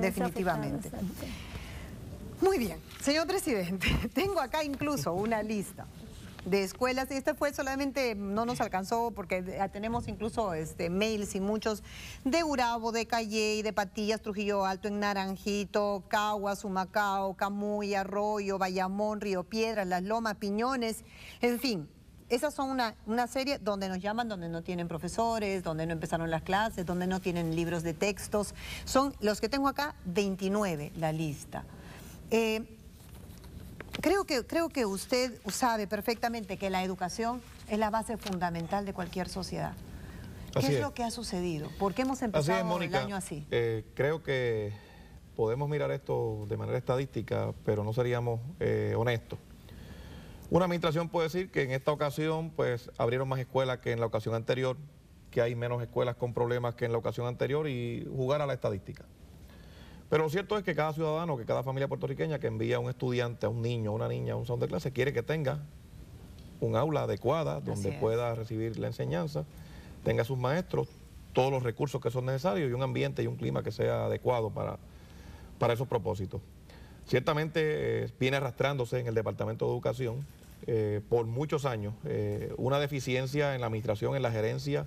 Definitivamente. Muy bien, señor presidente, tengo acá incluso una lista de escuelas. Esta fue solamente, no nos alcanzó porque tenemos incluso este, mails y muchos de Urabo, de Calley, de Patillas, Trujillo Alto, en Naranjito, Caguas, Humacao, Camuy, Arroyo, Bayamón, Río piedra Las Lomas, Piñones, en fin. Esas son una, una serie donde nos llaman, donde no tienen profesores, donde no empezaron las clases, donde no tienen libros de textos. Son los que tengo acá, 29 la lista. Eh, creo, que, creo que usted sabe perfectamente que la educación es la base fundamental de cualquier sociedad. ¿Qué es, lo que ha sucedido? ¿Por qué hemos empezado el año así? Eh, creo que podemos mirar esto de manera estadística, pero no seríamos eh, honestos. Una administración puede decir que en esta ocasión pues abrieron más escuelas que en la ocasión anterior, que hay menos escuelas con problemas que en la ocasión anterior y jugar a la estadística. Pero lo cierto es que cada ciudadano, que cada familia puertorriqueña que envía a un estudiante, a un niño, a una niña a un salón de clase, quiere que tenga un aula adecuada donde pueda recibir la enseñanza, tenga sus maestros, todos los recursos que son necesarios y un ambiente y un clima que sea adecuado para, esos propósitos. Ciertamente eh, viene arrastrándose en el Departamento de Educación eh, por muchos años eh, una deficiencia en la administración, en la gerencia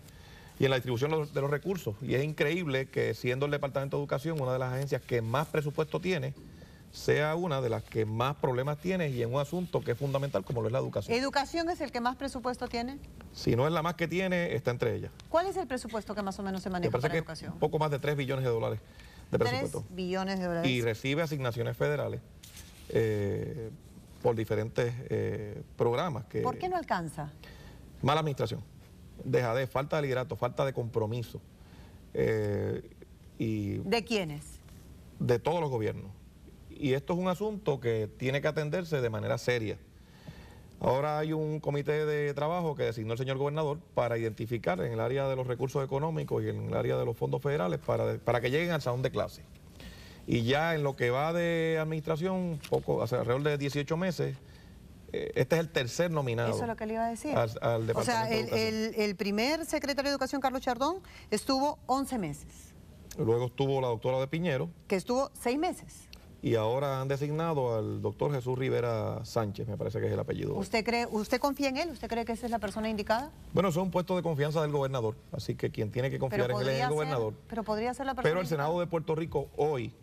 y en la distribución de los recursos. Y es increíble que siendo el Departamento de Educación una de las agencias que más presupuesto tiene, sea una de las que más problemas tiene y en un asunto que es fundamental como lo es la educación. ¿Educación es el que más presupuesto tiene? Si no es la más que tiene, está entre ellas. ¿Cuál es el presupuesto que más o menos se maneja en para educación? Poco más de 3 billones de dólares de presupuesto. 3 billones de dólares. Y recibe asignaciones federales. Eh, por diferentes eh, programas. Que, ¿Por qué no alcanza? Mala administración, dejadez, falta de liderato, falta de compromiso. Eh, y ¿De quiénes? De todos los gobiernos. Y esto es un asunto que tiene que atenderse de manera seria. Ahora hay un comité de trabajo que designó el señor gobernador para identificar en el área de los recursos económicos y en el área de los fondos federales para, para que lleguen al salón de clase. Y ya en lo que va de administración, poco, hace alrededor de 18 meses, eh, este es el tercer nominado. Eso es lo que le iba a decir. Al, Departamento o sea, el, primer secretario de Educación, Carlos Chardón, estuvo 11 meses. Luego estuvo la doctora de Piñero. Que estuvo 6 meses. Y ahora han designado al doctor Jesús Rivera Sánchez, me parece que es el apellido. ¿Usted cree, usted confía en él? ¿Usted cree que esa es la persona indicada? Bueno, eso es un puesto de confianza del gobernador, así que quien tiene que confiar en él es el gobernador. Pero podría ser la persona Pero el Senado de Puerto Rico hoy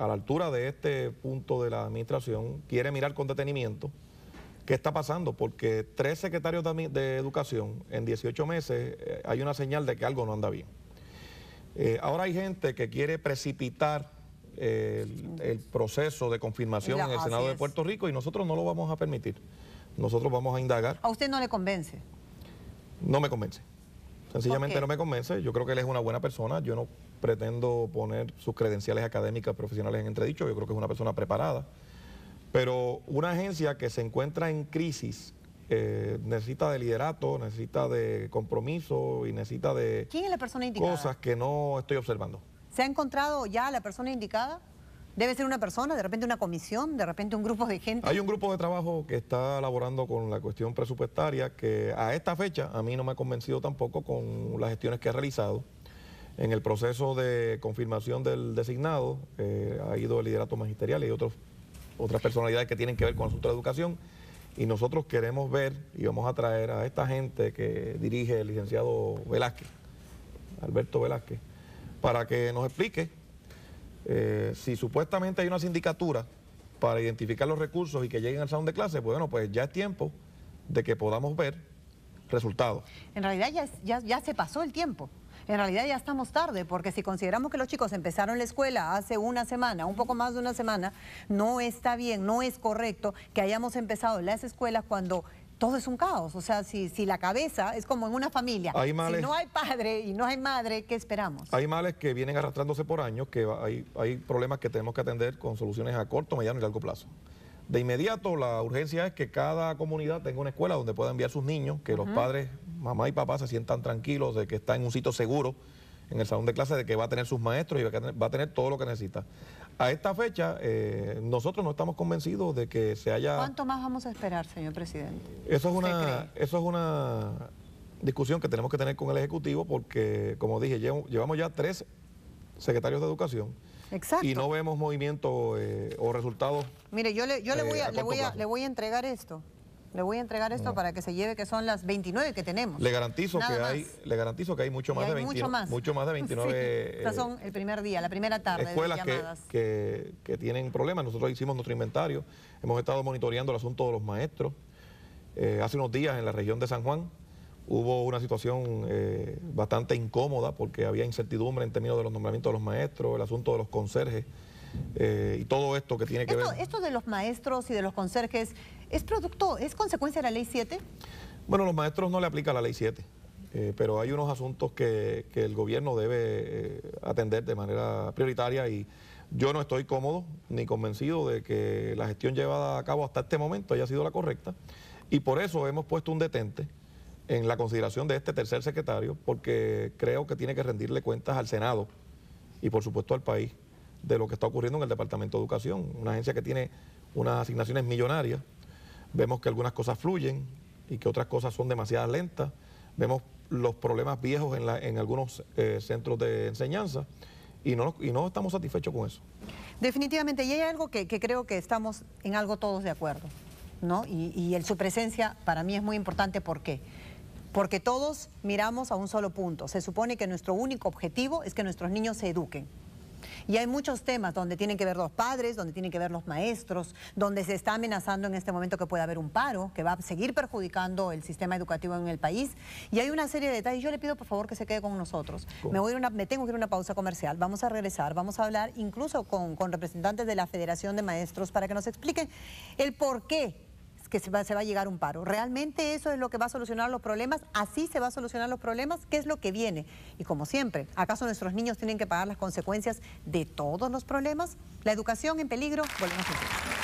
a la altura de este punto de la administración quiere mirar con detenimiento qué está pasando, porque tres secretarios de, educación en 18 meses eh, hay una señal de que algo no anda bien. Eh, ahora hay gente que quiere precipitar eh, el, proceso de confirmación en el Senado de Puerto Rico y nosotros no lo vamos a permitir. Nosotros vamos a indagar. ¿A usted no le convence? No me convence. Sencillamente no me convence. Yo creo que él es una buena persona. Yo no pretendo poner sus credenciales académicas profesionales en entredicho, yo creo que es una persona preparada, pero una agencia que se encuentra en crisis eh, necesita de liderato, necesita de compromiso y necesita de ¿Quién es la persona indicada? cosas que no estoy observando. ¿Se ha encontrado ya la persona indicada? ¿Debe ser una persona, de repente una comisión, de repente un grupo de gente? Hay un grupo de trabajo que está elaborando con la cuestión presupuestaria que a esta fecha a mí no me ha convencido tampoco con las gestiones que ha realizado. En el proceso de confirmación del designado eh, ha ido el liderato magisterial y otros, otras personalidades que tienen que ver con el asunto de educación. Y nosotros queremos ver y vamos a traer a esta gente que dirige el licenciado Velázquez, Alberto Velázquez, para que nos explique eh, si supuestamente hay una sindicatura para identificar los recursos y que lleguen al salón de clase, bueno, pues ya es tiempo de que podamos ver resultados. En realidad ya se pasó el tiempo en realidad ya estamos tarde, porque si consideramos que los chicos empezaron la escuela hace una semana, un poco más de una semana, no está bien, no es correcto que hayamos empezado las escuelas cuando todo es un caos. O sea, si, la cabeza es como en una familia, si no hay padre y no hay madre, ¿qué esperamos? Hay males que vienen arrastrándose por años, que hay, hay problemas que tenemos que atender con soluciones a corto, mediano y largo plazo. De inmediato, la urgencia es que cada comunidad tenga una escuela donde pueda enviar sus niños, que los padres mamá y papá se sientan tranquilos de que está en un sitio seguro, en el salón de clases, de que va a tener sus maestros y va a tener, va a tener todo lo que necesita. A esta fecha, eh, nosotros no estamos convencidos de que se haya... ¿Cuánto más vamos a esperar, señor presidente? Eso es una, eso es una discusión que tenemos que tener con el Ejecutivo porque, como dije, llevamos ya tres secretarios de Educación. Exacto. Y no vemos movimiento eh, o resultados. Mire, yo le, eh, voy, le, voy, le voy a entregar esto. Le voy a entregar esto para que se lleve, que son las 29 que tenemos. Le garantizo, que hay, le garantizo que hay mucho más de 29. Mucho más. Mucho de 29. Eh, son el primer día, la primera tarde. Escuelas llamadas. Que, que, tienen problemas. Nosotros hicimos nuestro inventario. Hemos estado monitoreando el asunto de los maestros. Eh, hace unos días en la región de San Juan hubo una situación eh, bastante incómoda porque había incertidumbre en términos de los nombramientos de los maestros, el asunto de los conserjes. Eh, y todo esto que tiene que ver... ¿Esto de los maestros y de los conserjes es producto, es consecuencia de la Ley 7? Bueno, los maestros no le aplica la Ley 7, eh, pero hay unos asuntos que, el gobierno debe eh, atender de manera prioritaria y yo no estoy cómodo ni convencido de que la gestión llevada a cabo hasta este momento haya sido la correcta y por eso hemos puesto un detente en la consideración de este tercer secretario porque creo que tiene que rendirle cuentas al Senado y por supuesto al país de lo que está ocurriendo en el Departamento de Educación, una agencia que tiene unas asignaciones millonarias, vemos que algunas cosas fluyen y que otras cosas son demasiado lentas, vemos los problemas viejos en, algunos eh, centros de enseñanza y no, estamos satisfechos con eso. Definitivamente, y hay algo que, creo que estamos en algo todos de acuerdo, ¿no? Y, su presencia para mí es muy importante, ¿por qué? Porque todos miramos a un solo punto. Se supone que nuestro único objetivo es que nuestros niños se eduquen. Y hay muchos temas donde tienen que ver los padres, donde tienen que ver los maestros, donde se está amenazando en este momento que pueda haber un paro, que va a seguir perjudicando el sistema educativo en el país. Y hay una serie de detalles. Yo le pido, por favor, que se quede con nosotros. Me, voy a una, me tengo que ir a una pausa comercial. Vamos a regresar, vamos a hablar incluso con, con representantes de la Federación de Maestros para que nos expliquen el por qué que se va, se va, a llegar un paro. ¿Realmente eso es lo que va a solucionar los problemas? ¿Así se va a solucionar los problemas? ¿Qué es lo que viene? Y como siempre, ¿acaso nuestros niños tienen que pagar las consecuencias de todos los problemas? La educación en peligro, volvemos a